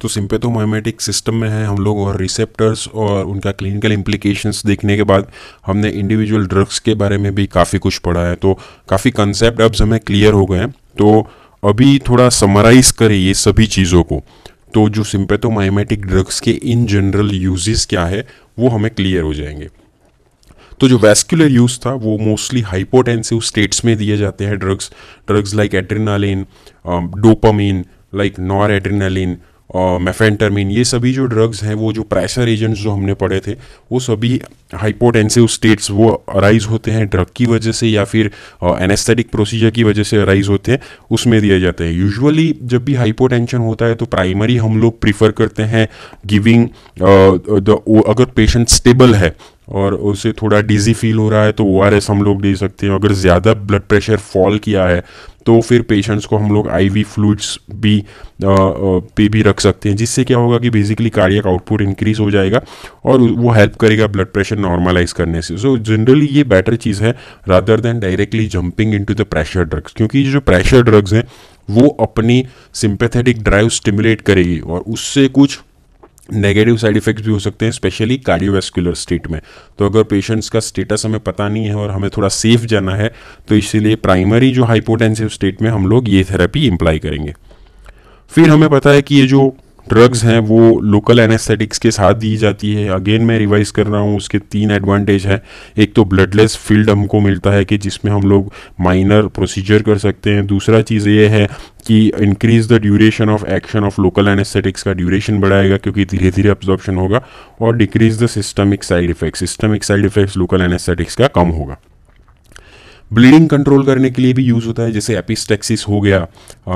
तो सिम्पेथोमाइमेटिक सिस्टम में है हम लोग और रिसेप्टर्स और उनका क्लिनिकल इम्प्लीकेशंस देखने के बाद हमने इंडिविजुअल ड्रग्स के बारे में भी काफ़ी कुछ पढ़ा है तो काफ़ी कंसेप्ट अब हमें क्लियर हो गए हैं तो अभी थोड़ा समराइज करें ये सभी चीज़ों को तो जो सिम्पेथोमाइमेटिक ड्रग्स के इन जनरल यूजेस क्या है वो हमें क्लियर हो जाएंगे तो जो वैस्कुलर यूज़ था वो मोस्टली हाइपोटेंसिव स्टेट्स में दिए जाते हैं drugs drugs like adrenaline dopamine like noradrenaline mephentermine ये सभी जो ड्रग्स हैं वो जो प्रेशर एजेंट्स जो हमने पढ़े थे वो सभी हाइपोटेंसिव स्टेट्स वो अराइज होते हैं ड्रग की वजह से या फिर एनेस्थेटिक प्रोसीजर की वजह से अराइज होते हैं उसमें दिए जाते हैं यूजुअली जब भी हाइपोटेंशन होता है तो प्राइमरी हम लोग प्रीफर करते हैं गिविंग द अगर पेशेंट स्टेबल है और उसे थोड़ा डिजी फील हो रहा है तो ओ आर एस हम लोग दे सकते हैं अगर ज़्यादा ब्लड प्रेशर फॉल किया है तो फिर पेशेंट्स को हम लोग आई वी फ्लूड्स भी पे भी रख सकते हैं जिससे क्या होगा कि बेसिकली कार्डियक आउटपुट इंक्रीज हो जाएगा और वो हेल्प करेगा ब्लड प्रेशर नॉर्मलाइज करने से सो so, जनरली ये बेटर चीज़ है rather than directly jumping to the pressure drugs क्योंकि जो प्रेशर ड्रग्स हैं वो अपनी सिंपैथेटिक ड्राइव स्टिमुलेट करेगी और उससे कुछ नेगेटिव साइड इफ़ेक्ट्स भी हो सकते हैं स्पेशली कार्डियोवेस्कुलर स्टेट में तो अगर पेशेंट्स का स्टेटस हमें पता नहीं है और हमें थोड़ा सेफ जाना है तो इसीलिए प्राइमरी जो हाइपोटेंसिव स्टेट में हम लोग ये थेरेपी इम्प्लाई करेंगे फिर हमें पता है कि ये जो ड्रग्स हैं वो लोकल एनेस्थेटिक्स के साथ दी जाती है अगेन मैं रिवाइज कर रहा हूँ उसके तीन एडवांटेज हैं एक तो ब्लडलेस फील्ड हमको मिलता है कि जिसमें हम लोग माइनर प्रोसीजर कर सकते हैं दूसरा चीज़ ये है कि increase the duration of action of local anaesthetics का ड्यूरेशन बढ़ाएगा क्योंकि धीरे धीरे अब्जॉर्प्शन होगा और decrease the systemic side effect systemic side effects local anaesthetics का कम होगा ब्लीडिंग कंट्रोल करने के लिए भी यूज़ होता है जैसे एपिस्टेक्सिस हो गया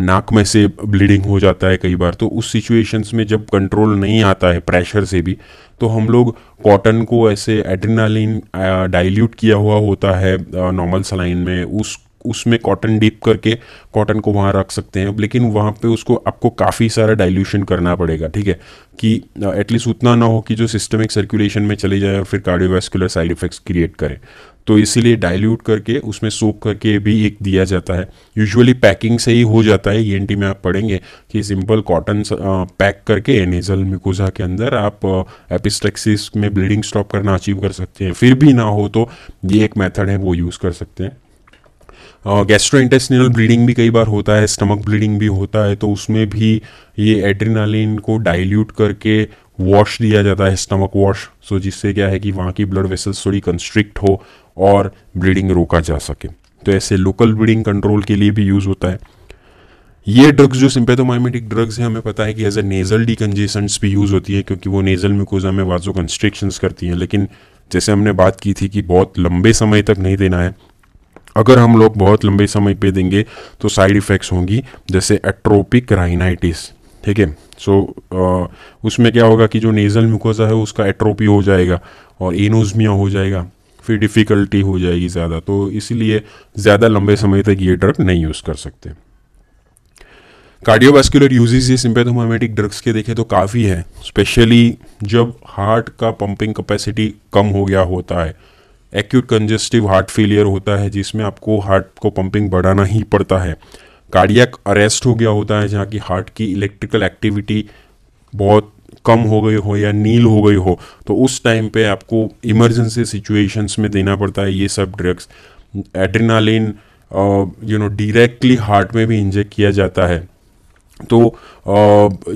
नाक में से ब्लीडिंग हो जाता है कई बार तो उस सिचुएशंस में जब कंट्रोल नहीं आता है प्रेशर से भी तो हम लोग कॉटन को ऐसे एड्रेनालिन डाइल्यूट किया हुआ होता है नॉर्मल सलाइन में उस उसमें कॉटन डीप करके कॉटन को वहाँ रख सकते हैं लेकिन वहाँ पे उसको आपको काफ़ी सारा डाइल्यूशन करना पड़ेगा ठीक है कि एटलीस्ट उतना ना हो कि जो सिस्टमिक सर्कुलेशन में चले जाए और फिर कार्डियोवेस्कुलर साइड इफेक्ट्स क्रिएट करें तो इसीलिए डाइल्यूट करके उसमें सोप करके भी एक दिया जाता है यूजुअली पैकिंग से ही हो जाता है ई में आप पढ़ेंगे कि सिंपल कॉटन पैक करके नेजल मिकोजा के अंदर आप एपिस्टेक्सिस में ब्लीडिंग स्टॉप करना अचीव कर सकते हैं फिर भी ना हो तो ये एक मेथड है वो यूज़ कर सकते हैं गैस्ट्रो इंटेस्टिनल ब्लीडिंग भी कई बार होता है स्टमक ब्लीडिंग भी होता है तो उसमें भी ये एड्रीनालिन को डाइल्यूट करके वॉश दिया जाता है स्टमक वॉश सो जिससे क्या है कि वहाँ की ब्लड वेसल्स थोड़ी कंस्ट्रिक्ट हो और ब्लीडिंग रोका जा सके तो ऐसे लोकल ब्लीडिंग कंट्रोल के लिए भी यूज़ होता है ये ड्रग्स जो सिंपेथोमाइमेटिक ड्रग्स हैं हमें पता है कि एज ए नेज़ल डिकन्जेसेंट्स भी यूज़ होती है क्योंकि वो नेज़ल म्यूकोजा में वाजो कंस्ट्रिक्शंस करती हैं लेकिन जैसे हमने बात की थी कि बहुत लंबे समय तक नहीं देना है अगर हम लोग बहुत लंबे समय पे देंगे तो साइड इफ़ेक्ट्स होंगी जैसे एट्रोपिक राइनाइटिस ठीक है सो उसमें क्या होगा कि जो नेज़ल म्यूकोजा है उसका एट्रोपी हो जाएगा और एनोजमिया हो जाएगा फिर डिफ़िकल्टी हो जाएगी ज़्यादा तो इसीलिए ज़्यादा लंबे समय तक ये ड्रग नहीं यूज़ कर सकते कार्डियोवास्कुलर यूजेज ये सिम्पेथोमामेटिक ड्रग्स के देखें तो काफ़ी है स्पेशली जब हार्ट का पंपिंग कैपेसिटी कम हो गया होता है एक्यूट कंजेस्टिव हार्ट फेलियर होता है जिसमें आपको हार्ट को पंपिंग बढ़ाना ही पड़ता है कार्डियक अरेस्ट हो गया होता है जहाँ की हार्ट की इलेक्ट्रिकल एक्टिविटी बहुत कम हो गई हो या नील हो गई हो तो उस टाइम पे आपको इमरजेंसी सिचुएशंस में देना पड़ता है ये सब drugs adrenaline you know directly heart में भी इंजेक्ट किया जाता है तो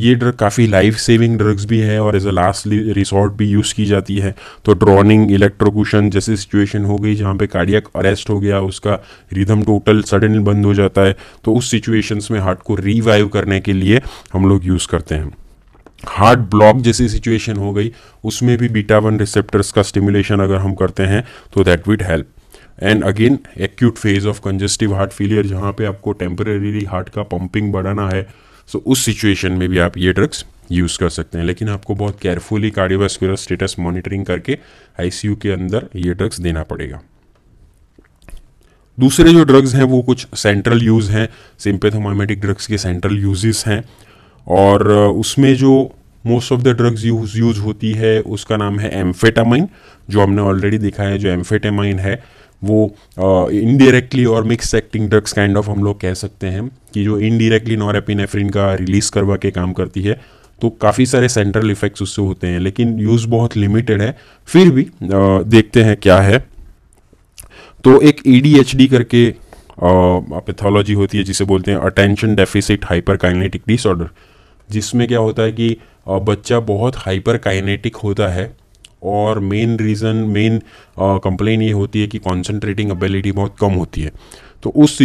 ये ड्रग काफ़ी लाइफ सेविंग ड्रग्स भी है और एज अ लास्ट रिसोर्ट भी यूज़ की जाती है तो ड्रॉनिंग इलेक्ट्रोकूशन जैसी सिचुएशन हो गई जहाँ पे कार्डियक अरेस्ट हो गया उसका रिदम टोटल सडनली बंद हो जाता है तो उस सिचुएशंस में हार्ट को रिवाइव करने के लिए हम लोग यूज़ करते हैं हार्ट ब्लॉक जैसी सिचुएशन हो गई उसमें भी बीटा वन रिसेप्टर्स का स्टिमुलेशन अगर हम करते हैं तो that would help and again acute phase of congestive heart failure जहाँ पे आपको टेम्परेरीली हार्ट का पंपिंग बढ़ाना है सो तो so उस सिचुएशन में भी आप ये ड्रग्स यूज़ कर सकते हैं लेकिन आपको बहुत केयरफुली कार्डियोवास्कुलर स्टेटस मॉनिटरिंग करके आईसीयू के अंदर ये ड्रग्स देना पड़ेगा दूसरे जो ड्रग्स हैं वो कुछ सेंट्रल यूज़ हैं सिम्पेथोमामेटिक ड्रग्स के सेंट्रल यूजेस हैं और उसमें जो most of the drugs use use होती है उसका नाम है एम्फेटामाइन जो हमने ऑलरेडी देखा है जो एम्फेटामाइन है वो इनडायरेक्टली और mix acting drugs kind of हम लोग कह सकते हैं कि जो इनडायरेक्टली नॉरेपिनेफ्रिन का रिलीज़ करवा के काम करती है तो काफ़ी सारे सेंट्रल इफेक्ट्स उससे होते हैं लेकिन यूज़ बहुत लिमिटेड है फिर भी देखते हैं क्या है तो एक ई करके पैथोलॉजी होती है जिसे बोलते हैं attention deficit hyperkinetic disorder जिसमें क्या होता है कि बच्चा बहुत हाइपर काइनेटिक होता है और मेन रीज़न मेन कंप्लेन ये होती है कि कॉन्सेंट्रेटिंग एबिलिटी बहुत कम होती है तो उस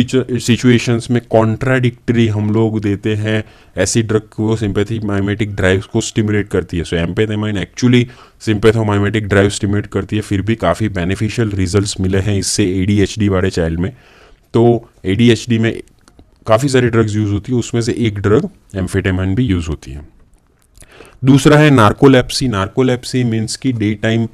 सिचुएशंस में कॉन्ट्राडिक्टरी हम लोग देते हैं ऐसी ड्रग को सिंपैथी माइमेटिक ड्राइव्स को स्टिमुलेट करती है so amphetamine actually sympathomimetic drive stimulate करती है फिर भी काफ़ी बेनिफिशियल रिजल्ट मिले हैं इससे ए वाले चाइल्ड में तो ए में काफ़ी सारी ड्रग्स यूज़ होती है उसमें से एक ड्रग एम्फेटामिन भी यूज़ होती है दूसरा है नार्कोलेप्सी नार्कोलेप्सी मीन्स की डे टाइम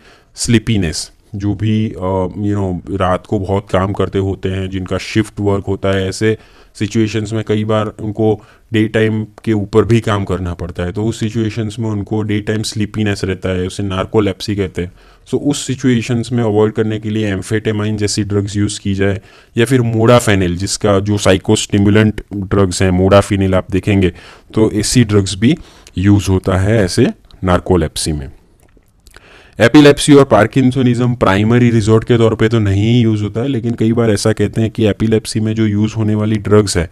स्लीपीनेस जो भी यू uh, नो रात को बहुत काम करते होते हैं जिनका शिफ्ट वर्क होता है ऐसे सिचुएशंस में कई बार उनको डे टाइम के ऊपर भी काम करना पड़ता है तो उस सिचुएशंस में उनको डे टाइम स्लीपीनेस रहता है उसे नार्कोलेप्सी कहते हैं सो so, उस सिचुएशंस में अवॉइड करने के लिए एम्फेटेमाइन जैसी ड्रग्स यूज़ की जाए या फिर मोडाफेनिल जिसका जो साइकोस्टिमुलेंट ड्रग्स हैं मोडाफिनिल आप देखेंगे तो ऐसी ड्रग्स भी यूज़ होता है ऐसे नार्कोलेप्सी में एपिलेप्सी और पार्किंसोनिज्म प्राइमरी रिजोर्ट के तौर पे तो नहीं यूज़ होता है लेकिन कई बार ऐसा कहते हैं कि एपिलेप्सी में जो यूज़ होने वाली ड्रग्स है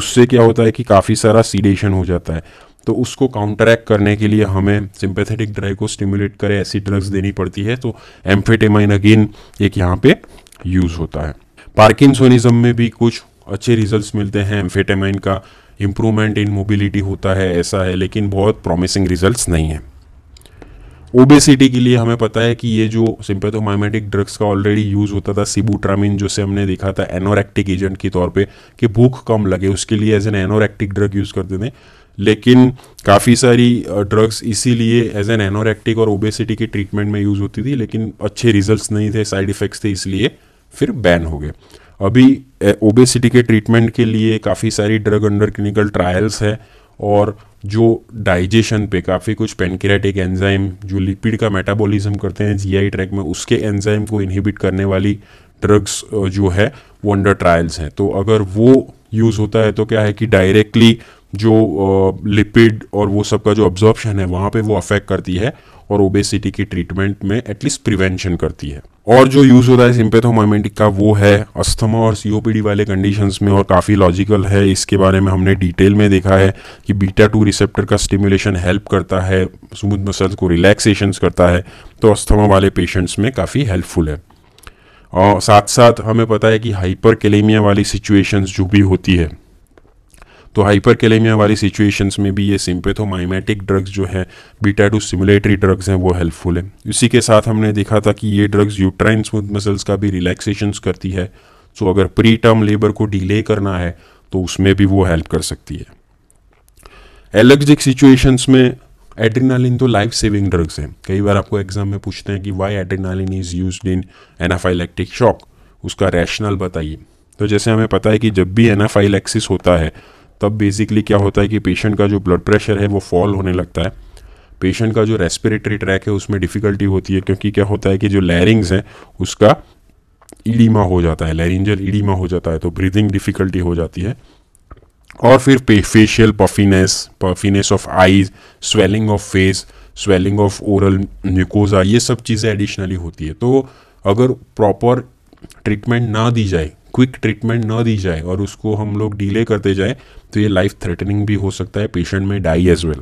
उससे क्या होता है कि काफ़ी सारा सीडेशन हो जाता है तो उसको काउंटरैक्ट करने के लिए हमें सिंपैथेटिक ड्राइव को स्टिमुलेट करें ऐसी ड्रग्स देनी पड़ती है तो एम्फेटेमाइन अगेन एक यहाँ पे यूज़ होता है पार्किंसोनिज्म में भी कुछ अच्छे रिजल्ट्स मिलते हैं एम्फेटेमाइन का इम्प्रूवमेंट इन मोबिलिटी होता है ऐसा है लेकिन बहुत प्रॉमिसिंग रिजल्ट्स नहीं है ओबेसिटी के लिए हमें पता है कि ये जो सिंपेथोमाइमेटिक ड्रग्स का ऑलरेडी यूज़ होता था सिबूट्रामिन से हमने देखा था एनोरेक्टिक एजेंट के तौर पे कि भूख कम लगे उसके लिए as an anorectic drug use करते थे लेकिन काफ़ी सारी ड्रग्स इसीलिए एज एन एनोरेक्टिक और ओबेसिटी के ट्रीटमेंट में यूज़ होती थी लेकिन अच्छे रिजल्ट नहीं थे साइड इफ़ेक्ट्स थे इसलिए फिर बैन हो गए अभी ओबेसिटी के ट्रीटमेंट के लिए काफ़ी सारी ड्रग अंडर क्लिनिकल ट्रायल्स है और जो डाइजेशन पे काफ़ी कुछ पेनक्रेटिक एंजाइम जो लिपिड का मेटाबॉलिज्म करते हैं जीआई ट्रैक में उसके एंजाइम को इनहिबिट करने वाली ड्रग्स जो है वो अंडर ट्रायल्स हैं तो अगर वो यूज़ होता है तो क्या है कि डायरेक्टली जो लिपिड और वो सब का जो ऑब्जॉर्प्शन है वहाँ पे वो अफेक्ट करती है और ओबेसिटी की ट्रीटमेंट में एटलीस्ट प्रिवेंशन करती है और जो यूज़ होता है सिंपेथोमोमेंटिक का वो है अस्थमा और सीओपीडी वाले कंडीशंस में और काफ़ी लॉजिकल है इसके बारे में हमने डिटेल में देखा है कि बीटा टू रिसेप्टर का स्टिमुलेशन हेल्प करता है स्मूथ मसल्स को रिलैक्सेशंस करता है तो अस्थमा वाले पेशेंट्स में काफ़ी हेल्पफुल है और साथ साथ हमें पता है कि हाइपर वाली सिचुएशंस जो भी होती है तो केलेमिया वाली सिचुएशंस में भी ये सिंपेथोमाइमेटिक ड्रग्स जो है बीटा टू सिमुलेटरी ड्रग्स हैं वो हेल्पफुल है इसी के साथ हमने देखा था कि ये ड्रग्स यूट्राइन स्मूथ मसल्स का भी रिलैक्सेशंस करती है सो अगर प्री टर्म लेबर को डिले करना है तो उसमें भी वो हेल्प कर सकती है एलर्जिक सिचुएशंस में एड्रीनालिन तो लाइफ सेविंग ड्रग्स हैं कई बार आपको एग्जाम में पूछते हैं कि why adrenaline is use in anaphylactic shock उसका रैशनल बताइए तो जैसे हमें पता है कि जब भी एनाफाइलेक्सिस होता है तब बेसिकली क्या होता है कि पेशेंट का जो ब्लड प्रेशर है वो फॉल होने लगता है पेशेंट का जो रेस्पिरेटरी ट्रैक है उसमें डिफ़िकल्टी होती है क्योंकि क्या होता है कि जो लैरिंग्स हैं उसका ईडीमा हो जाता है लैरिंजल ईडीमा हो जाता है तो ब्रीदिंग डिफ़िकल्टी हो जाती है और फिर facial puffiness puffiness of eyes swelling of face swelling of oral mucosa ये सब चीज़ें एडिशनली होती है तो अगर प्रॉपर ट्रीटमेंट ना दी जाए क्विक ट्रीटमेंट ना दी जाए और उसको हम लोग डिले करते जाए तो ये लाइफ थ्रेटनिंग भी हो सकता है पेशेंट में डाई एज वेल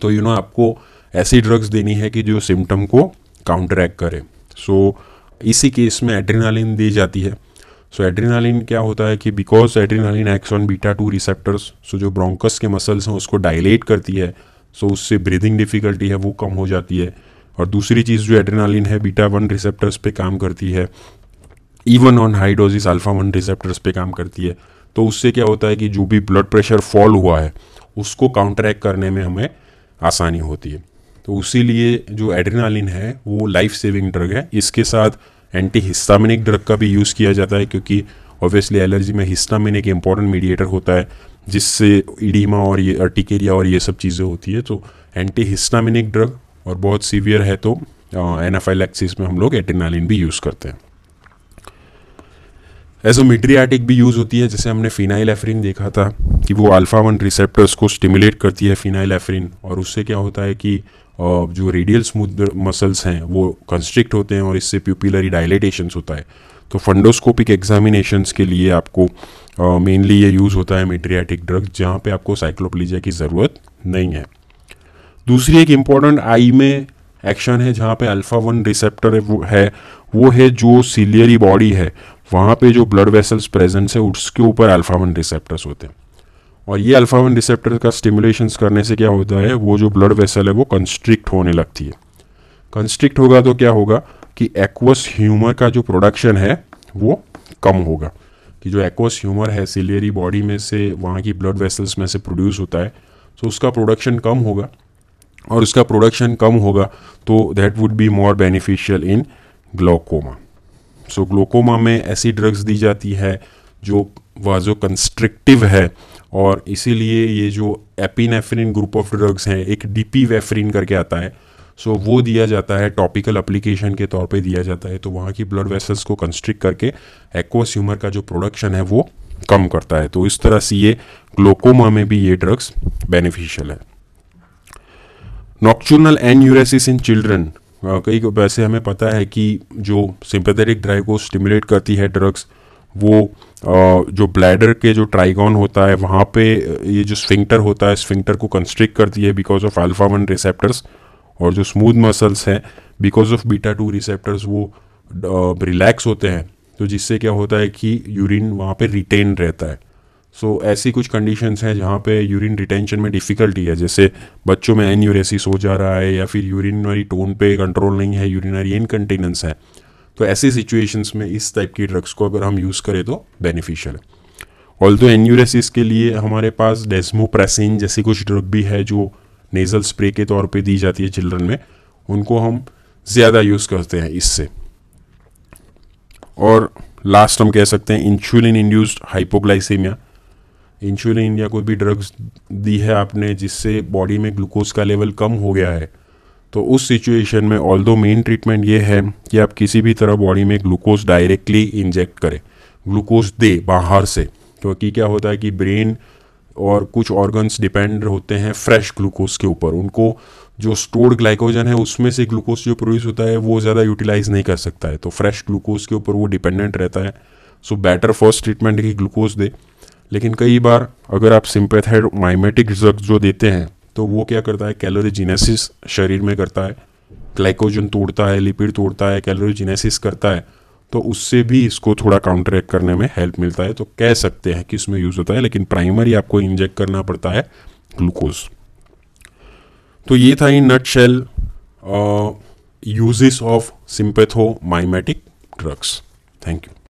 तो यू you नो know, आपको ऐसी ड्रग्स देनी है कि जो सिम्टम को काउंटरैक्ट करे सो so, इसी केस में एड्रीनालिन दी जाती है सो so, एड्रीनालिन क्या होता है कि because adrenaline acts on beta two receptors so जो ब्रोंकस के मसल्स हैं उसको डायलेट करती है सो so उससे ब्रीदिंग डिफ़िकल्टी है वो कम हो जाती है और दूसरी चीज़ जो एड्रीनालिन है बीटा वन रिसेप्टर्स पे काम करती है even on high doses alpha one receptors पे काम करती है तो उससे क्या होता है कि जो भी ब्लड प्रेशर फॉल हुआ है उसको काउंटरैक्ट करने में हमें आसानी होती है तो उसीलिए जो एड्रीनालिन है वो लाइफ सेविंग ड्रग है इसके साथ एंटी हिस्टामिनिक ड्रग का भी यूज़ किया जाता है क्योंकि ऑब्वियसली एलर्जी में हिस्टामिन एक इम्पॉर्टेंट मीडिएटर होता है जिससे इडीमा और ये अर्टिकेरिया और ये सब चीज़ें होती तो है तो एंटी हिस्टामिनिक ड्रग और बहुत सीवियर है तो एनाफाइलैक्सिस में हम लोग एड्रेनालिन भी यूज़ करते हैं एजोमिड्रियाटिक भी यूज़ होती है जैसे हमने फिनाइल एफरिन देखा था कि वो अल्फ़ा वन रिसेप्टर्स को स्टिमुलेट करती है फिनाइल एफरिन और उससे क्या होता है कि जो रेडियल स्मूथ मसल्स हैं वो कंस्ट्रिक्ट होते हैं और इससे प्यूपिलरी डायलेटेशन होता है तो फंडोस्कोपिक एग्जामिनेशंस के लिए आपको मेनली ये यूज़ होता है मिट्रियाटिक ड्रग्स जहाँ पे आपको साइक्लोप्लीजिया की ज़रूरत नहीं है दूसरी एक इम्पॉर्टेंट आई में एक्शन है जहाँ पे अल्फ़ा वन रिसेप्टर है वो है जो सीलियरी बॉडी है वहाँ पे जो ब्लड वेसल्स प्रेजेंट है उसके ऊपर अल्फा वन रिसेप्टर्स होते हैं और ये अल्फा वन रिसेप्टर का स्टिमुलेशन करने से क्या होता है वो जो ब्लड वेसल है वो कंस्ट्रिक्ट होने लगती है कंस्ट्रिक्ट होगा तो क्या होगा कि एक्वस ह्यूमर का जो प्रोडक्शन है वो कम होगा कि जो एक्वस ह्यूमर है सिलियरी बॉडी में से वहाँ की ब्लड वेसल्स में से प्रोड्यूस होता है तो उसका प्रोडक्शन कम होगा और उसका प्रोडक्शन कम होगा तो that would be more beneficial in glaucoma so so, glaucoma में ऐसी ड्रग्स दी जाती है जो वाजो कंस्ट्रिक्टिव है और इसीलिए ये जो एपिनेफ्रिन ग्रुप ऑफ ड्रग्स हैं एक डीपी वेफ्रिन करके आता है सो so, वो दिया जाता है टॉपिकल अप्लीकेशन के तौर पे दिया जाता है तो वहाँ की ब्लड वेसल्स को कंस्ट्रिक्ट करके एक्वास्यूमर का जो प्रोडक्शन है वो कम करता है तो इस तरह से ये ग्लोकोमा में भी ये ड्रग्स बेनिफिशियल है नॉक्चुरल एंड इन चिल्ड्रन कई वैसे हमें पता है कि जो सिंपथेटिक ड्राइव को स्टिमुलेट करती है ड्रग्स वो जो ब्लैडर के जो ट्राइगॉन होता है वहाँ पे ये जो स्फिंक्टर होता है स्फिंक्टर को कंस्ट्रिक्ट करती है because of alpha one receptors और जो स्मूथ मसल्स हैं because of beta two receptors वो रिलैक्स होते हैं तो जिससे क्या होता है कि यूरिन वहाँ पे रिटेन रहता है सो so, ऐसी कुछ कंडीशंस हैं जहाँ पे यूरिन रिटेंशन में डिफ़िकल्टी है जैसे बच्चों में एनयूरेसिस हो जा रहा है या फिर यूरिनरी टोन पे कंट्रोल नहीं है यूरिनरी इनकंटेनेंस है तो ऐसी सिचुएशंस में इस टाइप की ड्रग्स को अगर हम यूज़ करें तो बेनिफिशियल है ऑल दो एन्यूरेसिस के लिए हमारे पास डेस्मोप्रेसिन जैसी कुछ ड्रग भी है जो नेज़ल स्प्रे के तौर पर दी जाती है चिल्ड्रन में उनको हम ज़्यादा यूज़ करते हैं इससे और लास्ट हम कह सकते हैं इंसुलिन इंड्यूस्ड हाइपोग्लाइसीमिया इंसुलिन या कोई भी ड्रग्स दी है आपने जिससे बॉडी में ग्लूकोज का लेवल कम हो गया है तो उस सिचुएशन में ऑल दो मेन ट्रीटमेंट ये है कि आप किसी भी तरह बॉडी में ग्लूकोज डायरेक्टली इंजेक्ट करें ग्लूकोज दे बाहर से क्योंकि क्या होता है कि ब्रेन और कुछ ऑर्गन्स डिपेंड होते हैं फ्रेश ग्लूकोज के ऊपर उनको जो स्टोर्ड ग्लाइकोजन है उसमें से ग्लूकोज जो प्रोड्यूस होता है वो ज़्यादा यूटिलाइज नहीं कर सकता है तो फ्रेश ग्लूकोज के ऊपर वो डिपेंडेंट रहता है सो बेटर फर्स्ट ट्रीटमेंट है कि ग्लूकोज दे लेकिन कई बार अगर आप सिंपेथाइड माइमेटिक ड्रग जो देते हैं तो वो क्या करता है कैलोरी शरीर में करता है ग्लाइकोजन तोड़ता है लिपिड तोड़ता है कैलोरी करता है तो उससे भी इसको थोड़ा एक्ट करने में हेल्प मिलता है तो कह सकते हैं कि इसमें यूज़ होता है लेकिन प्राइमरी आपको इंजेक्ट करना पड़ता है ग्लूकोज तो ये था in nutshell uses of sympathomimetic drugs thank you